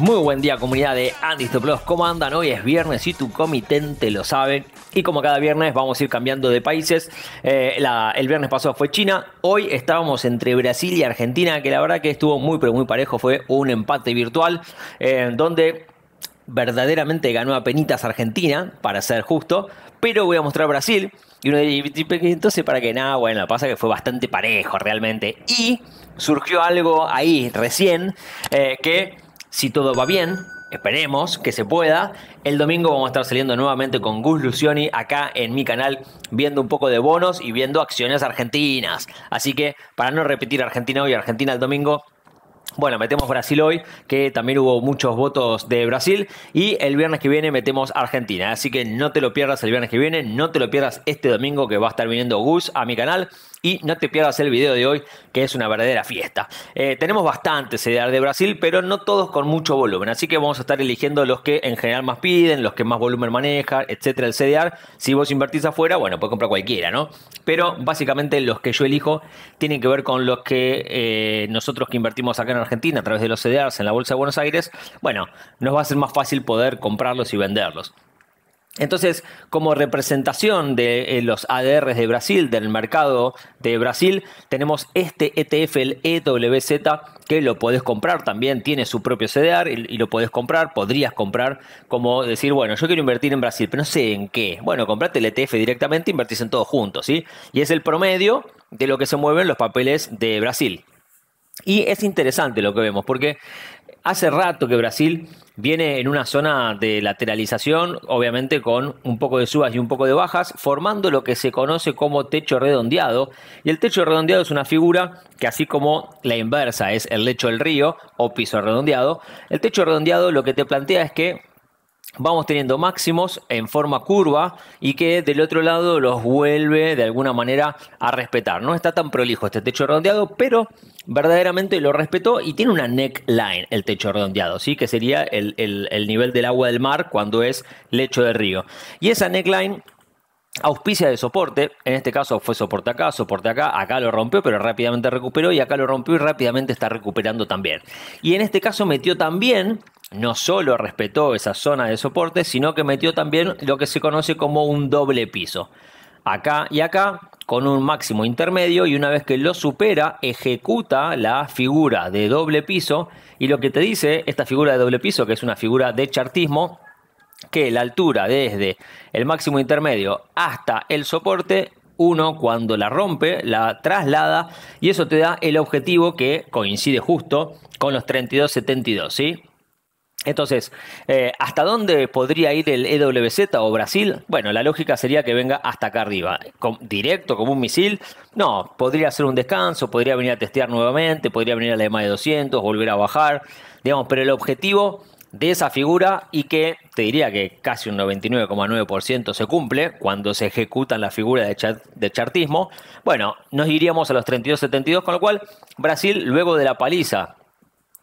Muy buen día comunidad de Andistoplos, ¿cómo andan? Hoy es viernes y tu comitente lo sabe. Y como cada viernes vamos a ir cambiando de países. Eh, la, el viernes pasado fue China, hoy estábamos entre Brasil y Argentina, que la verdad que estuvo muy pero muy parejo, fue un empate virtual, En eh, donde verdaderamente ganó a penitas Argentina, para ser justo, pero voy a mostrar Brasil. Y uno dice, entonces, ¿para qué? Nada, bueno, pasa que fue bastante parejo realmente. Y surgió algo ahí recién eh, que si todo va bien, esperemos que se pueda. El domingo vamos a estar saliendo nuevamente con Gus Lucioni acá en mi canal, viendo un poco de bonos y viendo acciones argentinas. Así que, para no repetir Argentina hoy, Argentina el domingo, bueno, metemos Brasil hoy, que también hubo muchos votos de Brasil. Y el viernes que viene metemos Argentina. Así que no te lo pierdas el viernes que viene, no te lo pierdas este domingo que va a estar viniendo Gus a mi canal. Y no te pierdas el video de hoy, que es una verdadera fiesta. Eh, tenemos bastantes CDR de Brasil, pero no todos con mucho volumen. Así que vamos a estar eligiendo los que en general más piden, los que más volumen manejan, etcétera, el CDR. Si vos invertís afuera, bueno, puedes comprar cualquiera, ¿no? Pero básicamente los que yo elijo tienen que ver con los que eh, nosotros que invertimos acá en Argentina a través de los CDRs en la Bolsa de Buenos Aires, bueno, nos va a ser más fácil poder comprarlos y venderlos. Entonces, como representación de eh, los ADRs de Brasil, del mercado de Brasil, tenemos este ETF, el EWZ, que lo podés comprar también, tiene su propio CDR y, lo podés comprar, podrías comprar, como decir, bueno, yo quiero invertir en Brasil, pero no sé en qué. Bueno, comprate el ETF directamente, invertís en todo juntos, ¿sí? Y es el promedio de lo que se mueven los papeles de Brasil. Y es interesante lo que vemos, porque hace rato que Brasil viene en una zona de lateralización, obviamente con un poco de subas y un poco de bajas, formando lo que se conoce como techo redondeado. Y el techo redondeado es una figura que así como la inversa es el lecho del río o piso redondeado, el techo redondeado lo que te plantea es que vamos teniendo máximos en forma curva y que del otro lado los vuelve de alguna manera a respetar. No está tan prolijo este techo redondeado, pero verdaderamente lo respetó y tiene una neckline el techo redondeado, ¿sí? que sería el, nivel del agua del mar cuando es lecho de río. Y esa neckline auspicia de soporte, en este caso fue soporte acá, soporte acá, acá lo rompió, pero rápidamente recuperó y acá lo rompió y rápidamente está recuperando también. Y en este caso metió también no solo respetó esa zona de soporte, sino que metió también lo que se conoce como un doble piso. Acá y acá, con un máximo intermedio, y una vez que lo supera, ejecuta la figura de doble piso. Y lo que te dice esta figura de doble piso, que es una figura de chartismo, que la altura desde el máximo intermedio hasta el soporte uno cuando la rompe, la traslada y eso te da el objetivo que coincide justo con los 32.72, ¿sí? Entonces, eh, ¿hasta dónde podría ir el EWZ o Brasil? Bueno, la lógica sería que venga hasta acá arriba, directo como un misil. No, podría hacer un descanso, podría venir a testear nuevamente, podría venir a la de de 200, volver a bajar, digamos, pero el objetivo de esa figura y que te diría que casi un 99,9% se cumple cuando se ejecutan las figuras de, de, chartismo, bueno, nos iríamos a los 32,72%, con lo cual Brasil, luego de la paliza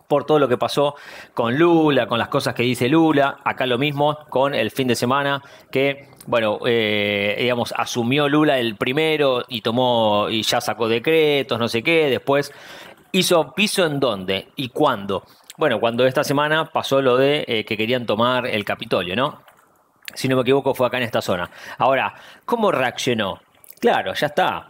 por todo lo que pasó con Lula, con las cosas que dice Lula, acá lo mismo con el fin de semana que, bueno, eh, digamos, asumió Lula el primero y tomó y ya sacó decretos, no sé qué, después hizo piso en dónde y cuándo. Bueno, cuando esta semana pasó lo de eh, que querían tomar el Capitolio, ¿no? Si no me equivoco, fue acá en esta zona. Ahora, ¿cómo reaccionó? Claro, ya está.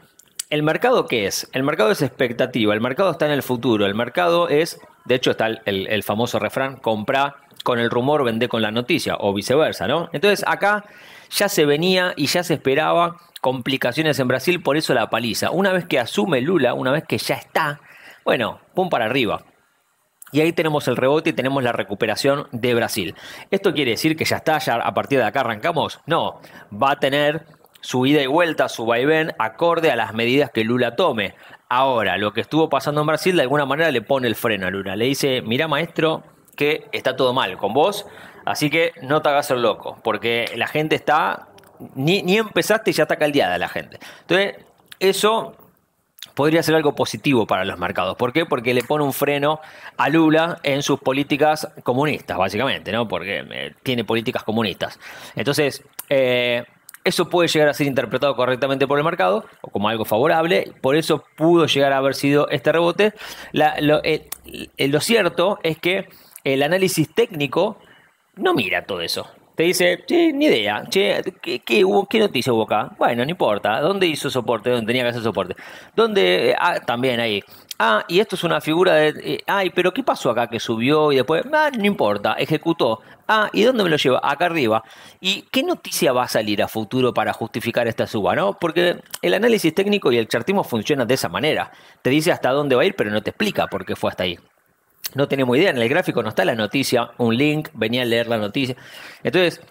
¿El mercado qué es? El mercado es expectativa, el mercado está en el futuro, el mercado es de hecho, está el, famoso refrán, compra con el rumor, vende con la noticia, o viceversa, ¿no? Entonces, acá ya se venía y ya se esperaba complicaciones en Brasil, por eso la paliza. Una vez que asume Lula, una vez que ya está, bueno, pum para arriba. Y ahí tenemos el rebote y tenemos la recuperación de Brasil. ¿Esto quiere decir que ya está, ya a partir de acá arrancamos? No, va a tener su ida y vuelta, su vaivén, acorde a las medidas que Lula tome. Ahora, lo que estuvo pasando en Brasil de alguna manera le pone el freno a Lula. Le dice, mira maestro, que está todo mal con vos, así que no te hagas el loco, porque la gente está, ni, empezaste y ya está caldeada la gente. Entonces, eso podría ser algo positivo para los mercados. ¿Por qué? Porque le pone un freno a Lula en sus políticas comunistas, básicamente, ¿no? Porque eh, tiene políticas comunistas. Entonces, eh, eso puede llegar a ser interpretado correctamente por el mercado o como algo favorable, por eso pudo llegar a haber sido este rebote. lo, eh, eh, lo cierto es que el análisis técnico no mira todo eso te dice, che, ni idea, che, ¿qué, hubo, ¿qué noticia hubo acá? Bueno, no importa, ¿dónde hizo soporte? ¿Dónde tenía que hacer soporte? ¿Dónde? Ah, también ahí. Ah, y esto es una figura de... Eh, ay, pero ¿qué pasó acá que subió y después? Ah, no importa, ejecutó. Ah, ¿y dónde me lo lleva? Acá arriba. ¿Y qué noticia va a salir a futuro para justificar esta suba? ¿no? Porque el análisis técnico y el chartismo funcionan de esa manera. Te dice hasta dónde va a ir, pero no te explica por qué fue hasta ahí no tenemos idea, en el gráfico no está la noticia, un link, venía a leer la noticia. Entonces,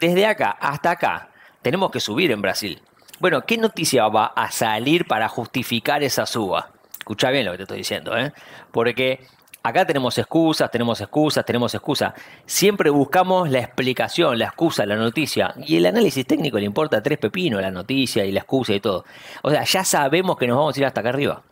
desde acá hasta acá, tenemos que subir en Brasil. Bueno, ¿qué noticia va a salir para justificar esa suba? Escucha bien lo que te estoy diciendo, ¿eh? Porque acá tenemos excusas, tenemos excusas, tenemos excusas. Siempre buscamos la explicación, la excusa, la noticia. Y el análisis técnico le importa tres pepinos, la noticia y la excusa y todo. O sea, ya sabemos que nos vamos a ir hasta acá arriba.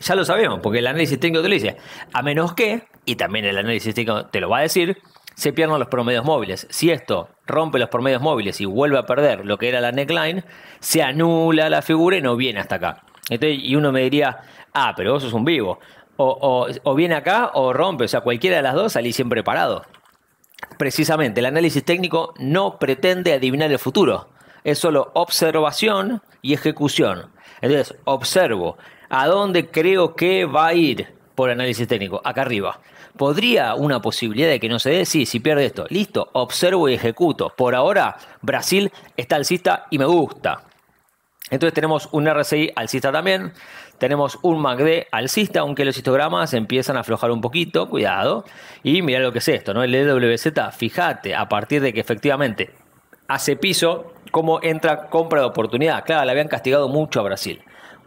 Ya lo sabemos, porque el análisis técnico te lo dice. A menos que, y también el análisis técnico te lo va a decir, se pierdan los promedios móviles. Si esto rompe los promedios móviles y vuelve a perder lo que era la neckline, se anula la figura y no viene hasta acá. Este, y uno me diría, ah, pero eso es un vivo. O, o viene acá o rompe. O sea, cualquiera de las dos salí siempre parado. Precisamente, el análisis técnico no pretende adivinar el futuro. Es solo observación y ejecución. Entonces, observo ¿A dónde creo que va a ir por análisis técnico? Acá arriba. ¿Podría una posibilidad de que no se dé? Sí, si pierde esto. Listo, observo y ejecuto. Por ahora, Brasil está alcista y me gusta. Entonces tenemos un RSI alcista también, tenemos un MACD alcista, aunque los histogramas empiezan a aflojar un poquito, cuidado. Y mira lo que es esto, ¿no? El EWZ, fíjate, a partir de que efectivamente hace piso, cómo entra compra de oportunidad. Claro, le habían castigado mucho a Brasil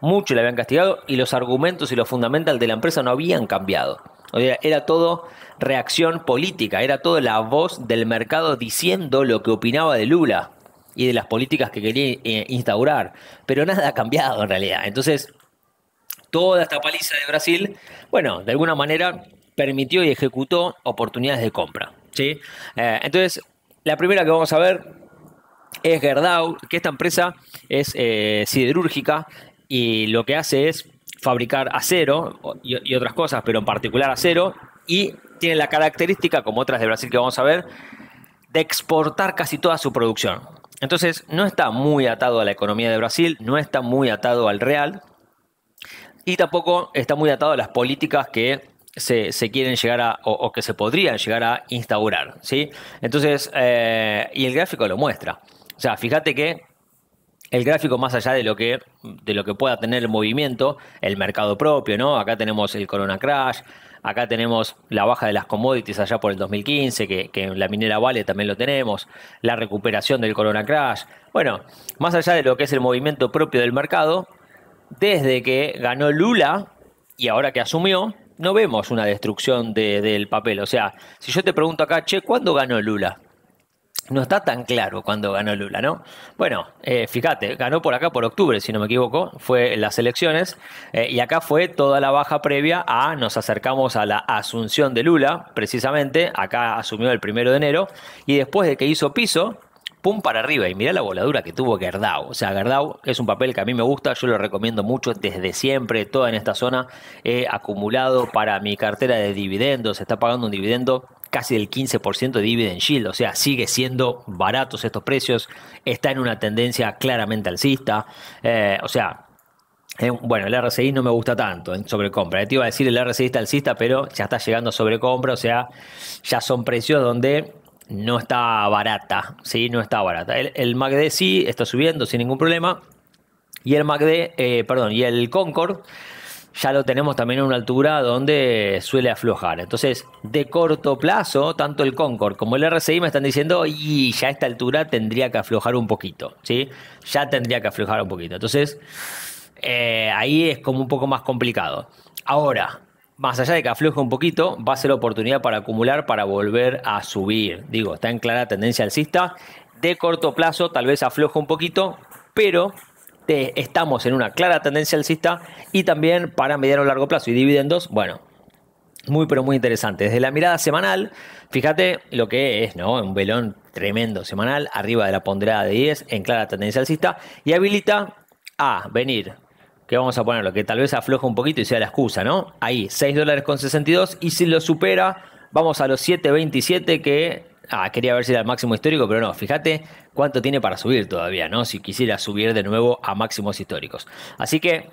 mucho le habían castigado y los argumentos y los fundamentals de la empresa no habían cambiado. era todo reacción política, era todo la voz del mercado diciendo lo que opinaba de Lula y de las políticas que quería eh, instaurar. Pero nada ha cambiado en realidad. Entonces, toda esta paliza de Brasil, bueno, de alguna manera permitió y ejecutó oportunidades de compra. ¿sí? Eh, entonces, la primera que vamos a ver es Gerdau, que esta empresa es eh, siderúrgica, y lo que hace es fabricar acero y, otras cosas, pero en particular acero, y tiene la característica, como otras de Brasil que vamos a ver, de exportar casi toda su producción. Entonces, no está muy atado a la economía de Brasil, no está muy atado al real y tampoco está muy atado a las políticas que se, quieren llegar a, o, que se podrían llegar a instaurar. ¿sí? Entonces, eh, y el gráfico lo muestra. O sea, fíjate que el gráfico más allá de lo que, de lo que pueda tener el movimiento, el mercado propio, ¿no? Acá tenemos el Corona Crash, acá tenemos la baja de las commodities allá por el 2015, que, en la minera Vale también lo tenemos, la recuperación del Corona Crash. Bueno, más allá de lo que es el movimiento propio del mercado, desde que ganó Lula y ahora que asumió, no vemos una destrucción del papel. O sea, si yo te pregunto acá, che, ¿cuándo ganó Lula? no está tan claro cuando ganó Lula, ¿no? Bueno, eh, fíjate, ganó por acá por octubre, si no me equivoco, fue las elecciones, eh, y acá fue toda la baja previa a, nos acercamos a la asunción de Lula, precisamente, acá asumió el primero de enero, y después de que hizo piso, pum para arriba. Y mirá la voladura que tuvo Gerdau. O sea, Gerdau es un papel que a mí me gusta, yo lo recomiendo mucho desde siempre, toda en esta zona. He acumulado para mi cartera de dividendos, está pagando un dividendo casi del 15% de dividend yield, o sea, sigue siendo baratos estos precios, está en una tendencia claramente alcista, eh, o sea, eh, bueno, el RSI no me gusta tanto en sobrecompra. Eh, te iba a decir el RSI está alcista, pero ya está llegando a sobrecompra, o sea, ya son precios donde no está barata, ¿sí? No está barata. El, MACD sí está subiendo sin ningún problema. Y el MACD, perdón, y el Concord ya lo tenemos también en una altura donde suele aflojar. Entonces, de corto plazo, tanto el Concord como el RCI me están diciendo, y ya a esta altura tendría que aflojar un poquito, ¿sí? Ya tendría que aflojar un poquito. Entonces, eh, ahí es como un poco más complicado. Ahora, más allá de que afloje un poquito, va a ser oportunidad para acumular, para volver a subir. Digo, está en clara tendencia alcista. De corto plazo, tal vez afloje un poquito, pero estamos en una clara tendencia alcista y también para mediano o largo plazo y dividendos, bueno, muy pero muy interesante. Desde la mirada semanal, fíjate lo que es, ¿no? Un velón tremendo semanal, arriba de la ponderada de 10, en clara tendencia alcista, y habilita a venir, que vamos a ponerlo, que tal vez afloja un poquito y sea la excusa, ¿no? Ahí, 6 dólares con 62, y si lo supera, vamos a los 7.27 que Ah, quería ver si era el máximo histórico, pero no, fíjate cuánto tiene para subir todavía, ¿no? Si quisiera subir de nuevo a máximos históricos. Así que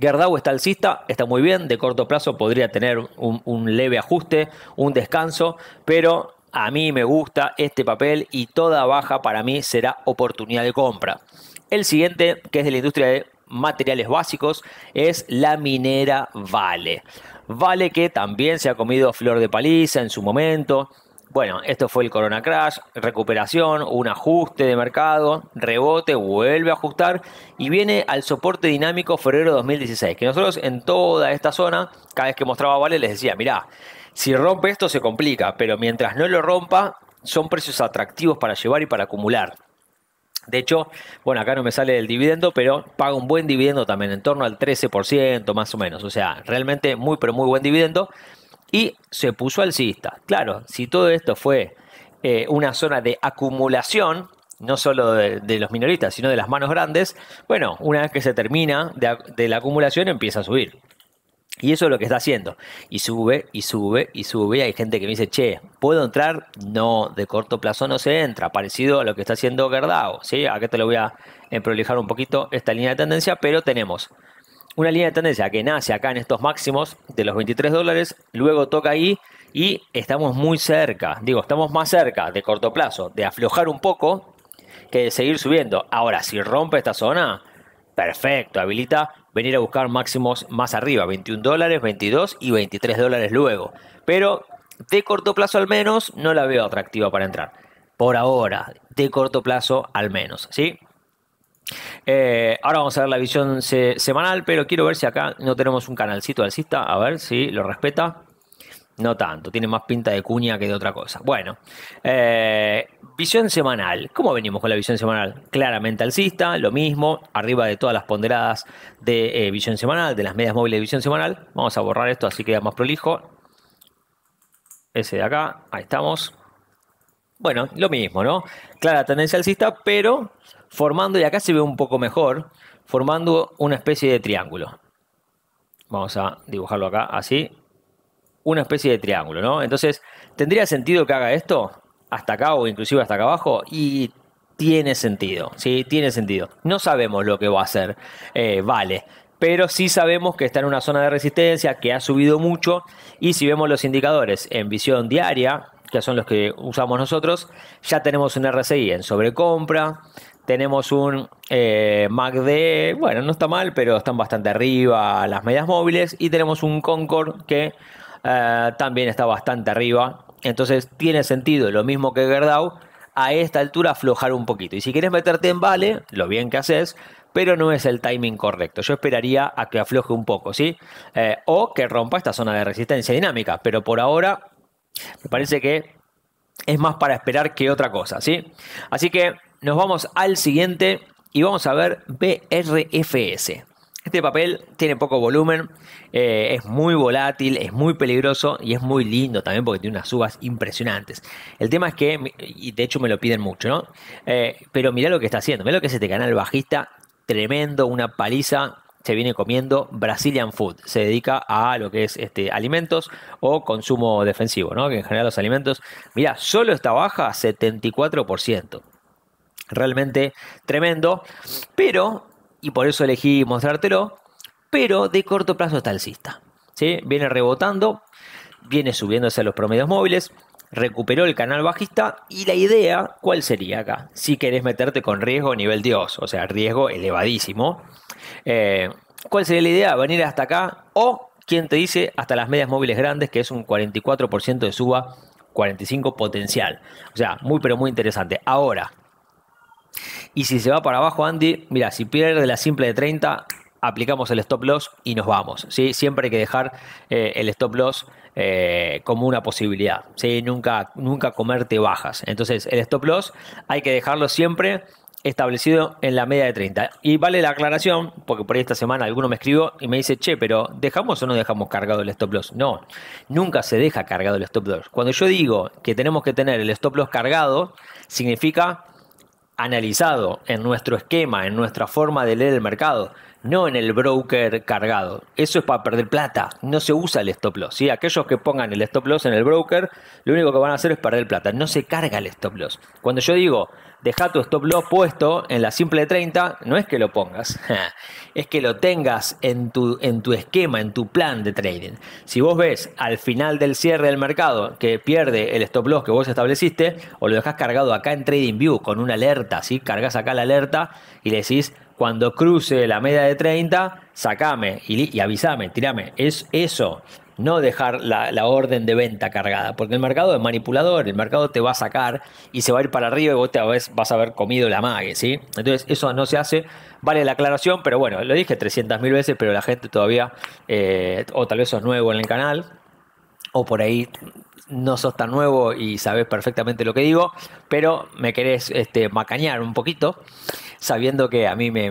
Gerdau está alcista, está muy bien, de corto plazo podría tener un, un leve ajuste, un descanso, pero a mí me gusta este papel y toda baja para mí será oportunidad de compra. El siguiente, que es de la industria de materiales básicos, es la minera Vale. Vale que también se ha comido flor de paliza en su momento, bueno, esto fue el Corona Crash, recuperación, un ajuste de mercado, rebote, vuelve a ajustar y viene al soporte dinámico febrero 2016, que nosotros en toda esta zona, cada vez que mostraba Vale les decía, mirá, si rompe esto se complica, pero mientras no lo rompa, son precios atractivos para llevar y para acumular. De hecho, bueno, acá no me sale el dividendo, pero paga un buen dividendo también, en torno al 13% más o menos. O sea, realmente muy, pero muy buen dividendo y se puso alcista. Claro, si todo esto fue eh, una zona de acumulación, no solo de, los minoristas, sino de las manos grandes, bueno, una vez que se termina de, la acumulación empieza a subir. Y eso es lo que está haciendo. Y sube, y sube, y sube. Hay gente que me dice, che, ¿puedo entrar? No, de corto plazo no se entra. Parecido a lo que está haciendo Gerdao. ¿sí? Acá te lo voy a prolijar un poquito esta línea de tendencia, pero tenemos una línea de tendencia que nace acá en estos máximos de los 23 dólares, luego toca ahí y estamos muy cerca, digo, estamos más cerca de corto plazo, de aflojar un poco que de seguir subiendo. Ahora, si rompe esta zona, perfecto, habilita venir a buscar máximos más arriba, 21 dólares, 22 y 23 dólares luego. Pero de corto plazo al menos no la veo atractiva para entrar. Por ahora, de corto plazo al menos, ¿sí? Eh, ahora vamos a ver la visión semanal, pero quiero ver si acá no tenemos un canalcito alcista. A ver si lo respeta. No tanto, tiene más pinta de cuña que de otra cosa. Bueno, eh, visión semanal. ¿Cómo venimos con la visión semanal? Claramente alcista, lo mismo, arriba de todas las ponderadas de eh, visión semanal, de las medias móviles de visión semanal. Vamos a borrar esto, así queda más prolijo. Ese de acá, ahí estamos. Bueno, lo mismo, ¿no? Clara tendencia alcista, pero formando, y acá se ve un poco mejor, formando una especie de triángulo. Vamos a dibujarlo acá, así. Una especie de triángulo, ¿no? Entonces, ¿tendría sentido que haga esto? Hasta acá o inclusive hasta acá abajo. Y tiene sentido, ¿sí? Tiene sentido. No sabemos lo que va a hacer, eh, vale. Pero sí sabemos que está en una zona de resistencia, que ha subido mucho. Y si vemos los indicadores en visión diaria, que son los que usamos nosotros, ya tenemos un RSI en sobrecompra, tenemos un eh, Mac bueno, no está mal, pero están bastante arriba las medias móviles. Y tenemos un Concord que eh, también está bastante arriba. Entonces tiene sentido, lo mismo que Gerdau, a esta altura aflojar un poquito. Y si quieres meterte en vale, lo bien que haces, pero no es el timing correcto. Yo esperaría a que afloje un poco, ¿sí? Eh, o que rompa esta zona de resistencia dinámica. Pero por ahora, me parece que es más para esperar que otra cosa, ¿sí? Así que nos vamos al siguiente y vamos a ver BRFS. Este papel tiene poco volumen, eh, es muy volátil, es muy peligroso y es muy lindo también porque tiene unas subas impresionantes. El tema es que, y de hecho me lo piden mucho, ¿no? Eh, pero mirá lo que está haciendo, mirá lo que es este canal bajista, tremendo, una paliza, se viene comiendo Brazilian Food. Se dedica a lo que es este, alimentos o consumo defensivo, ¿no? Que en general los alimentos, mira, solo está baja 74% realmente tremendo, pero, y por eso elegí mostrártelo, pero de corto plazo está alcista. ¿sí? Viene rebotando, viene subiéndose a los promedios móviles, recuperó el canal bajista y la idea, ¿cuál sería acá? Si querés meterte con riesgo a nivel Dios, o sea, riesgo elevadísimo, eh, ¿cuál sería la idea? Venir hasta acá o, ¿quién te dice, hasta las medias móviles grandes, que es un 44% de suba, 45% potencial. O sea, muy pero muy interesante. Ahora, y si se va para abajo, Andy, mira, si pierde la simple de 30, aplicamos el stop loss y nos vamos. ¿sí? Siempre hay que dejar eh, el stop loss eh, como una posibilidad. ¿sí? Nunca, nunca comerte bajas. Entonces, el stop loss hay que dejarlo siempre establecido en la media de 30. Y vale la aclaración, porque por ahí esta semana alguno me escribió y me dice, che, pero ¿dejamos o no dejamos cargado el stop loss? No, nunca se deja cargado el stop loss. Cuando yo digo que tenemos que tener el stop loss cargado, significa analizado en nuestro esquema, en nuestra forma de leer el mercado, no en el broker cargado. Eso es para perder plata, no se usa el stop loss. ¿sí? Aquellos que pongan el stop loss en el broker, lo único que van a hacer es perder plata, no se carga el stop loss. Cuando yo digo, deja tu stop loss puesto en la simple 30, no es que lo pongas, es que lo tengas en tu, en tu esquema, en tu plan de trading. Si vos ves al final del cierre del mercado que pierde el stop loss que vos estableciste, o lo dejas cargado acá en TradingView con una alerta, ¿sí? cargas acá la alerta y le decís, cuando cruce la media de 30, sacame y, y avisame, tirame. Es eso no dejar la, orden de venta cargada, porque el mercado es manipulador, el mercado te va a sacar y se va a ir para arriba y vos te vas, vas a haber comido la mague, ¿sí? Entonces eso no se hace, vale la aclaración, pero bueno, lo dije 300.000 veces, pero la gente todavía, eh, o tal vez sos nuevo en el canal, o por ahí no sos tan nuevo y sabes perfectamente lo que digo, pero me querés este, macañar un poquito, sabiendo que a mí me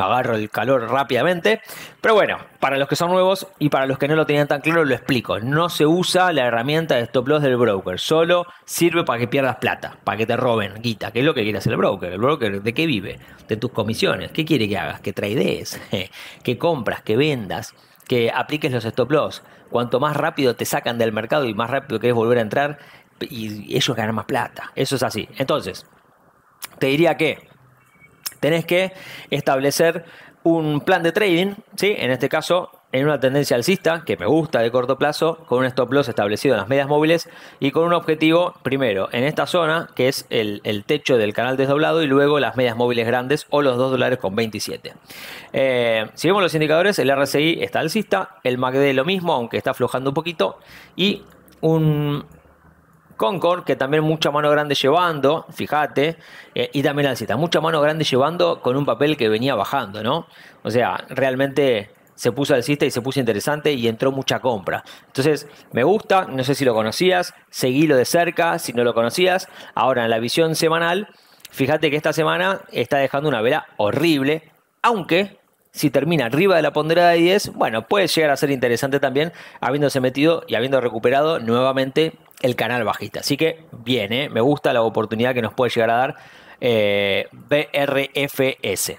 agarro el calor rápidamente. Pero bueno, para los que son nuevos y para los que no lo tenían tan claro, lo explico. No se usa la herramienta de stop loss del broker, solo sirve para que pierdas plata, para que te roben guita, que es lo que quiere hacer el broker. ¿El broker de qué vive? De tus comisiones. ¿Qué quiere que hagas? Que traidees, que compras, que vendas que apliques los stop loss. Cuanto más rápido te sacan del mercado y más rápido querés volver a entrar, y ellos ganan más plata. Eso es así. Entonces, te diría que tenés que establecer un plan de trading, ¿sí? en este caso en una tendencia alcista que me gusta de corto plazo, con un stop loss establecido en las medias móviles y con un objetivo primero en esta zona que es el, techo del canal desdoblado y luego las medias móviles grandes o los 2 dólares con 27. Eh, si vemos los indicadores, el RSI está alcista, el MACD lo mismo, aunque está aflojando un poquito y un Concord, que también mucha mano grande llevando, fíjate, eh, y también cita mucha mano grande llevando con un papel que venía bajando, ¿no? O sea, realmente se puso alcista y se puso interesante y entró mucha compra. Entonces, me gusta, no sé si lo conocías, seguilo de cerca, si no lo conocías. Ahora, en la visión semanal, fíjate que esta semana está dejando una vela horrible, aunque si termina arriba de la ponderada de 10, bueno, puede llegar a ser interesante también, habiéndose metido y habiendo recuperado nuevamente el canal bajista. Así que bien, eh, me gusta la oportunidad que nos puede llegar a dar eh, BRFS.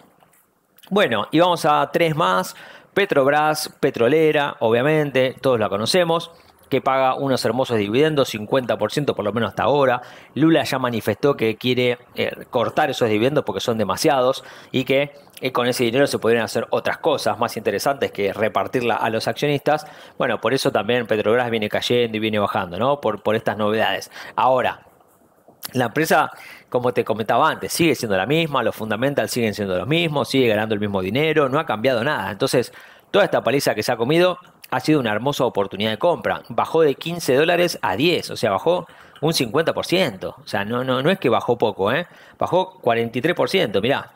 Bueno, y vamos a tres más. Petrobras, petrolera, obviamente, todos la conocemos que paga unos hermosos dividendos, 50% por lo menos hasta ahora. Lula ya manifestó que quiere eh, cortar esos dividendos porque son demasiados y que eh, con ese dinero se podrían hacer otras cosas más interesantes que repartirla a los accionistas. Bueno, por eso también Petrobras viene cayendo y viene bajando, ¿no? Por, por estas novedades. Ahora, la empresa, como te comentaba antes, sigue siendo la misma, los fundamentals siguen siendo los mismos, sigue ganando el mismo dinero, no ha cambiado nada. Entonces, toda esta paliza que se ha comido ha sido una hermosa oportunidad de compra. Bajó de 15 dólares a 10, o sea, bajó un 50%. O sea, no, no, no es que bajó poco, ¿eh? bajó 43%, mirá.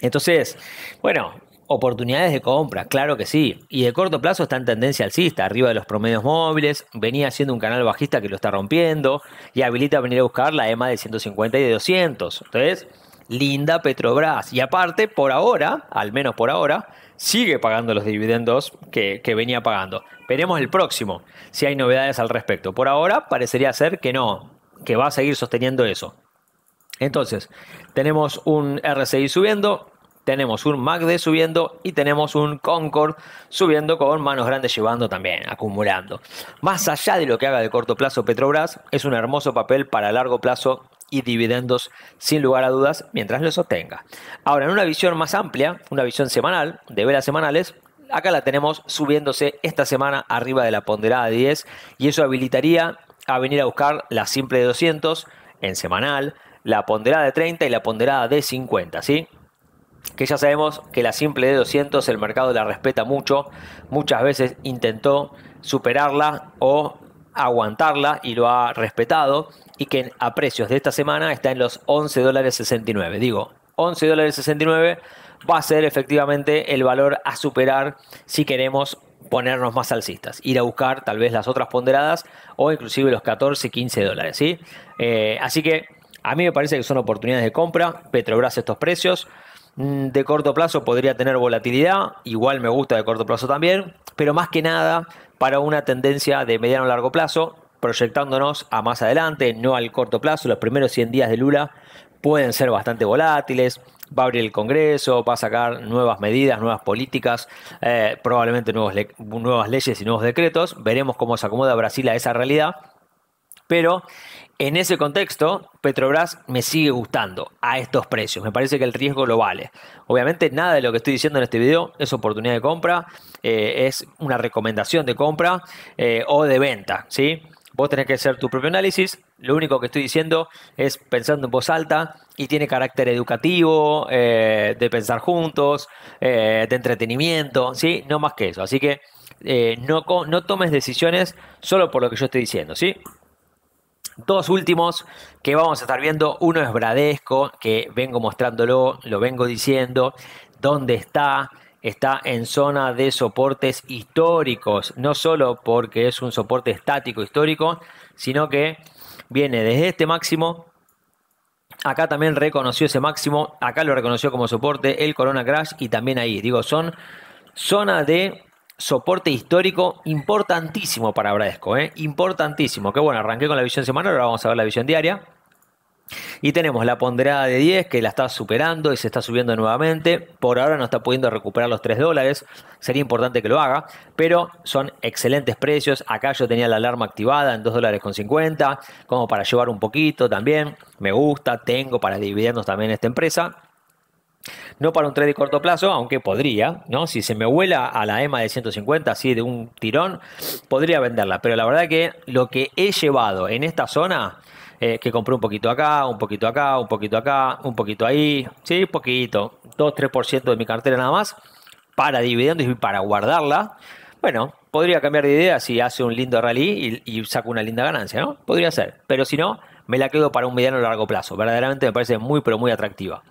Entonces, bueno, oportunidades de compra, claro que sí. Y de corto plazo está en tendencia alcista, arriba de los promedios móviles, venía siendo un canal bajista que lo está rompiendo y habilita a venir a buscar la EMA de 150 y de 200. Entonces, linda Petrobras. Y aparte, por ahora, al menos por ahora, sigue pagando los dividendos que, venía pagando. Veremos el próximo, si hay novedades al respecto. Por ahora, parecería ser que no, que va a seguir sosteniendo eso. Entonces, tenemos un RSI subiendo, tenemos un MACD subiendo y tenemos un Concord subiendo con manos grandes llevando también, acumulando. Más allá de lo que haga de corto plazo Petrobras, es un hermoso papel para largo plazo y dividendos sin lugar a dudas mientras los obtenga Ahora, en una visión más amplia, una visión semanal, de velas semanales, acá la tenemos subiéndose esta semana arriba de la ponderada de 10 y eso habilitaría a venir a buscar la simple de 200 en semanal, la ponderada de 30 y la ponderada de 50, ¿sí? Que ya sabemos que la simple de 200 el mercado la respeta mucho, muchas veces intentó superarla o aguantarla y lo ha respetado y que a precios de esta semana está en los 11 dólares 69. Digo, 11 dólares 69 va a ser efectivamente el valor a superar si queremos ponernos más alcistas, ir a buscar tal vez las otras ponderadas o inclusive los 14, 15 dólares. ¿sí? Eh, así que a mí me parece que son oportunidades de compra, Petrobras estos precios. Mm, de corto plazo podría tener volatilidad, igual me gusta de corto plazo también, pero más que nada para una tendencia de mediano a largo plazo, proyectándonos a más adelante, no al corto plazo. Los primeros 100 días de Lula pueden ser bastante volátiles, va a abrir el Congreso, va a sacar nuevas medidas, nuevas políticas, eh, probablemente nuevos nuevas leyes y nuevos decretos. Veremos cómo se acomoda Brasil a esa realidad. Pero en ese contexto, Petrobras me sigue gustando a estos precios. Me parece que el riesgo lo vale. Obviamente, nada de lo que estoy diciendo en este video es oportunidad de compra, eh, es una recomendación de compra eh, o de venta. ¿sí? Vos tenés que hacer tu propio análisis. Lo único que estoy diciendo es pensando en voz alta y tiene carácter educativo, eh, de pensar juntos, de entretenimiento, ¿sí? no más que eso. Así que no, no tomes decisiones solo por lo que yo estoy diciendo. ¿sí? Dos últimos que vamos a estar viendo. Uno es Bradesco, que vengo mostrándolo, lo vengo diciendo. ¿Dónde está? Está en zona de soportes históricos. No solo porque es un soporte estático histórico, sino que viene desde este máximo. Acá también reconoció ese máximo. Acá lo reconoció como soporte el Corona Crash y también ahí. Digo, son zona de soporte histórico importantísimo para Bradesco, ¿eh? importantísimo. Que bueno, arranqué con la visión semanal, ahora vamos a ver la visión diaria. Y tenemos la ponderada de 10 que la está superando y se está subiendo nuevamente. Por ahora no está pudiendo recuperar los 3 dólares. Sería importante que lo haga, pero son excelentes precios. Acá yo tenía la alarma activada en 2 dólares con 50, como para llevar un poquito también. Me gusta, tengo para dividirnos también esta empresa. No para un trade de corto plazo, aunque podría, ¿no? Si se me vuela a la EMA de 150, así de un tirón, podría venderla. Pero la verdad que lo que he llevado en esta zona, eh, que compré un poquito acá, un poquito acá, un poquito acá, un poquito ahí, sí, un poquito, 2-3% de mi cartera nada más, para dividendos y para guardarla. Bueno, podría cambiar de idea si hace un lindo rally y, saca saco una linda ganancia, ¿no? Podría ser, pero si no, me la quedo para un mediano a largo plazo. Verdaderamente me parece muy, pero muy atractiva.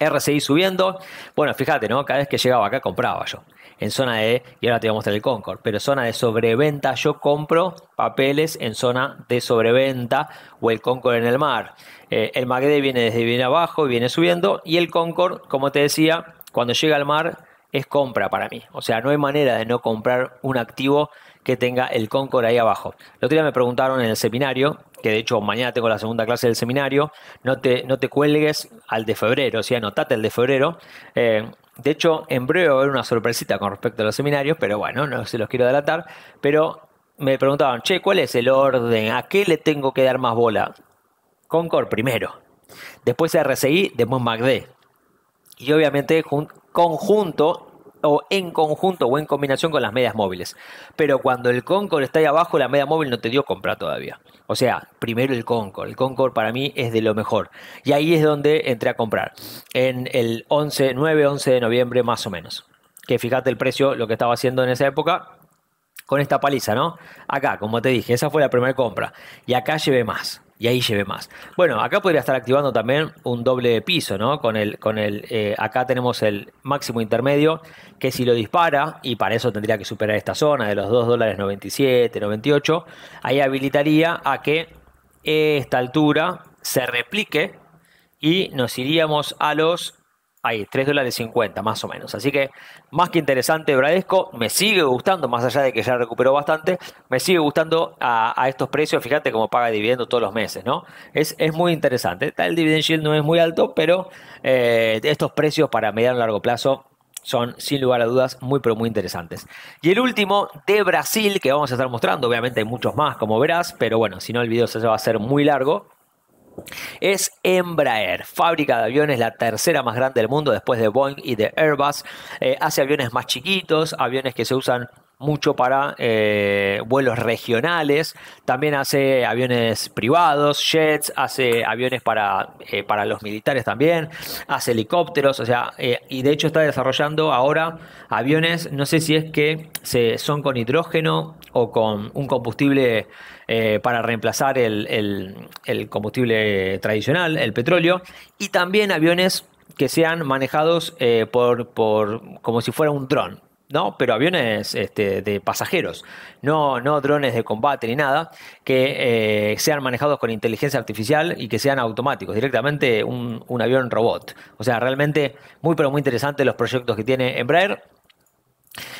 RSI subiendo. Bueno, fíjate, ¿no? Cada vez que llegaba acá compraba yo. En zona de, y ahora te voy a mostrar el Concord, pero zona de sobreventa, yo compro papeles en zona de sobreventa o el Concord en el mar. Eh, el Magde viene desde bien abajo y viene subiendo. Y el Concord, como te decía, cuando llega al mar es compra para mí. O sea, no hay manera de no comprar un activo que tenga el Concord ahí abajo. lo otro día me preguntaron en el seminario, que de hecho mañana tengo la segunda clase del seminario, no te, no te cuelgues al de febrero, o sea, anotate el de febrero. Eh, de hecho, en breve va a haber una sorpresita con respecto a los seminarios, pero bueno, no se los quiero delatar. Pero me preguntaban, che, ¿cuál es el orden? ¿A qué le tengo que dar más bola? Concord primero, después RCI, después MACD. Y obviamente conjunto o en conjunto o en combinación con las medias móviles. Pero cuando el Concord está ahí abajo, la media móvil no te dio compra todavía. O sea, primero el Concord. El Concord para mí es de lo mejor. Y ahí es donde entré a comprar. En el 11, 9, 11 de noviembre más o menos. Que fíjate el precio, lo que estaba haciendo en esa época con esta paliza, ¿no? Acá, como te dije, esa fue la primera compra. Y acá llevé más y ahí lleve más. Bueno, acá podría estar activando también un doble piso, ¿no? Con el, con el, eh, acá tenemos el máximo intermedio, que si lo dispara, y para eso tendría que superar esta zona de los 2 dólares 97, 98, ahí habilitaría a que esta altura se replique y nos iríamos a los Ahí, 3 dólares 50 más o menos. Así que más que interesante Bradesco, me sigue gustando, más allá de que ya recuperó bastante, me sigue gustando a, estos precios, fíjate cómo paga dividendo todos los meses, ¿no? Es, es muy interesante. El dividend yield no es muy alto, pero eh, estos precios para mediano y largo plazo son sin lugar a dudas muy pero muy interesantes. Y el último de Brasil que vamos a estar mostrando, obviamente hay muchos más como verás, pero bueno, si no el video se va a hacer muy largo, es Embraer, fábrica de aviones la tercera más grande del mundo después de Boeing y de Airbus. Eh, hace aviones más chiquitos, aviones que se usan mucho para eh, vuelos regionales, también hace aviones privados, jets, hace aviones para, eh, para los militares también, hace helicópteros, o sea, eh, y de hecho está desarrollando ahora aviones, no sé si es que se, son con hidrógeno o con un combustible para reemplazar el, combustible tradicional, el petróleo, y también aviones que sean manejados por, como si fuera un dron. Pero aviones este, de pasajeros, no, no drones de combate ni nada, que eh, sean manejados con inteligencia artificial y que sean automáticos, directamente un, avión robot. O sea, realmente muy pero muy interesante los proyectos que tiene Embraer.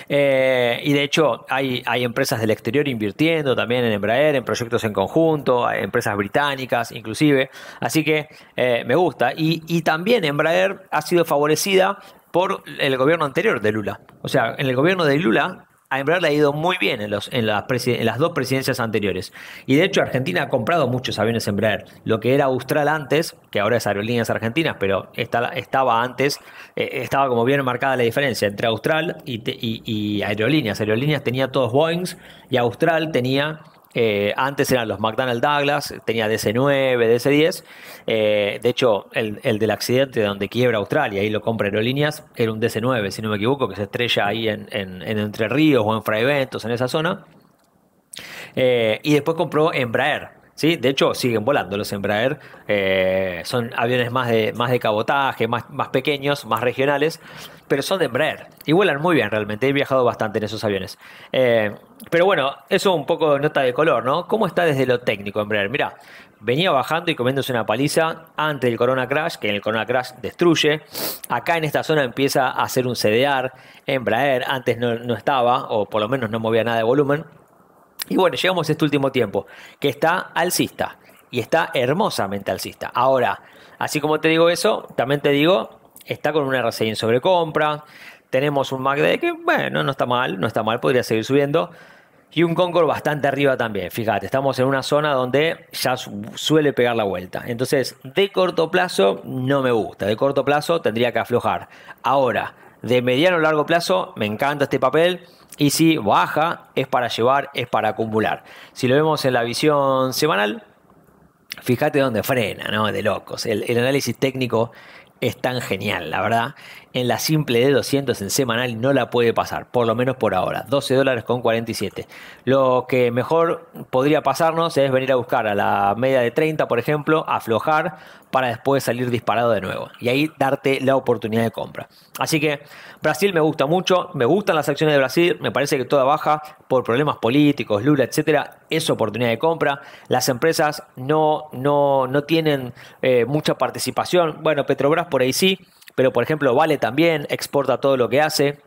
Eh, y de hecho hay, hay empresas del exterior invirtiendo también en Embraer, en proyectos en conjunto, hay empresas británicas inclusive, así que eh, me gusta. Y, y también Embraer ha sido favorecida por el gobierno anterior de Lula. O sea, en el gobierno de Lula a Embraer le ha ido muy bien en, los, en, las dos presidencias anteriores. Y de hecho Argentina ha comprado muchos aviones Embraer. Lo que era Austral antes, que ahora es Aerolíneas Argentinas, pero estaba antes, eh, estaba como bien marcada la diferencia entre Austral y, y, Aerolíneas. Aerolíneas tenía todos Boeings y Austral tenía eh, antes eran los McDonnell Douglas, tenía DC9, DC10. Eh, de hecho, el, del accidente donde quiebra Australia y lo compra Aerolíneas era un DC9, si no me equivoco, que se estrella ahí en, Entre Ríos o en Fraiventos, en esa zona. Eh, y después compró Embraer. ¿sí? De hecho, siguen volando los Embraer. son aviones más de, más de cabotaje, más, más pequeños, más regionales pero son de Embraer y vuelan muy bien realmente. He viajado bastante en esos aviones. Eh, pero bueno, eso un poco nota de color, ¿no? ¿Cómo está desde lo técnico Embraer? Mira, venía bajando y comiéndose una paliza antes el Corona Crash, que en el Corona Crash destruye. Acá en esta zona empieza a hacer un CDR. Embraer antes no, no estaba, o por lo menos no movía nada de volumen. Y bueno, llegamos a este último tiempo, que está alcista y está hermosamente alcista. Ahora, así como te digo eso, también te digo está con una RSI en sobrecompra. Tenemos un MACD que, bueno, no está mal, no está mal, podría seguir subiendo. Y un Concord bastante arriba también. Fíjate, estamos en una zona donde ya suele pegar la vuelta. Entonces, de corto plazo no me gusta. De corto plazo tendría que aflojar. Ahora, de mediano a largo plazo me encanta este papel. Y si baja, es para llevar, es para acumular. Si lo vemos en la visión semanal, fíjate dónde frena, ¿no? De locos. el análisis técnico es tan genial, la verdad. En la simple de 200 en semanal no la puede pasar, por lo menos por ahora. 12 dólares con 47. Lo que mejor podría pasarnos es venir a buscar a la media de 30, por ejemplo, aflojar para después salir disparado de nuevo y ahí darte la oportunidad de compra. Así que Brasil me gusta mucho, me gustan las acciones de Brasil, me parece que toda baja por problemas políticos, Lula, etcétera, es oportunidad de compra. Las empresas no, no, tienen eh, mucha participación. Bueno, Petrobras por ahí sí, pero por ejemplo Vale también exporta todo lo que hace.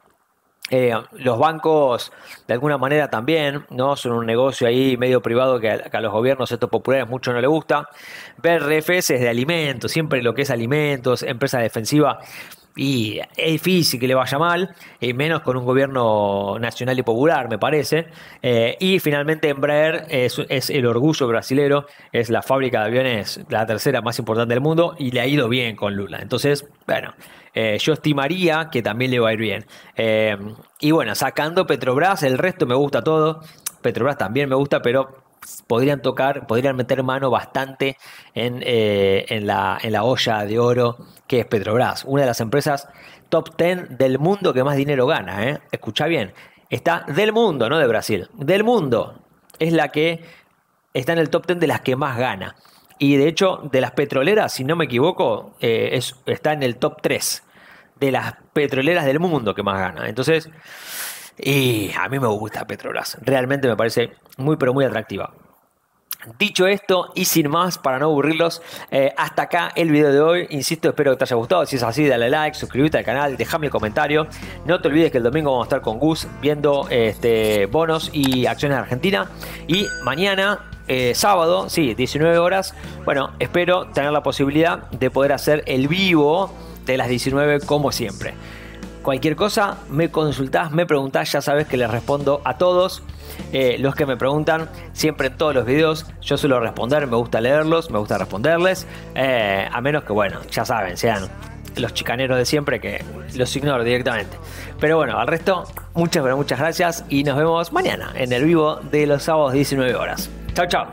Eh, los bancos, de alguna manera, también, ¿no? Son un negocio ahí medio privado que a, los gobiernos estos populares mucho no le gusta. BRFs es de alimentos, siempre lo que es alimentos, empresa defensiva y es difícil que le vaya mal, y menos con un gobierno nacional y popular, me parece. Eh, y finalmente Embraer es, el orgullo brasilero, es la fábrica de aviones, la tercera más importante del mundo, y le ha ido bien con Lula. Entonces, bueno, eh, yo estimaría que también le va a ir bien. Eh, y bueno, sacando Petrobras, el resto me gusta todo. Petrobras también me gusta, pero podrían tocar, podrían meter mano bastante eh, en, la, en la olla de oro que es Petrobras, una de las empresas top 10 del mundo que más dinero gana. ¿eh? Escucha bien, está del mundo, no de Brasil, del mundo. Es la que está en el top 10 de las que más gana. Y de hecho, de las petroleras, si no me equivoco, eh, está en el top 3 de las petroleras del mundo que más gana. Entonces, y a mí me gusta Petrobras. Realmente me parece muy, pero muy atractiva. Dicho esto y sin más, para no aburrirlos, eh, hasta acá el video de hoy. Insisto, espero que te haya gustado. Si es así, dale like, suscríbete al canal, déjame un comentario. No te olvides que el domingo vamos a estar con Gus viendo este, bonos y acciones de Argentina. Y mañana eh, sábado, sí, 19 horas. Bueno, espero tener la posibilidad de poder hacer el vivo de las 19 como siempre. Cualquier cosa, me consultás, me preguntás, ya sabes que les respondo a todos. Eh, los que me preguntan, siempre todos los videos, yo suelo responder, me gusta leerlos, me gusta responderles. Eh, a menos que, bueno, ya saben, sean los chicaneros de siempre que los ignoro directamente. Pero bueno, al resto, muchas, pero muchas gracias y nos vemos mañana en el vivo de los sábados 19 horas. Chao, chao.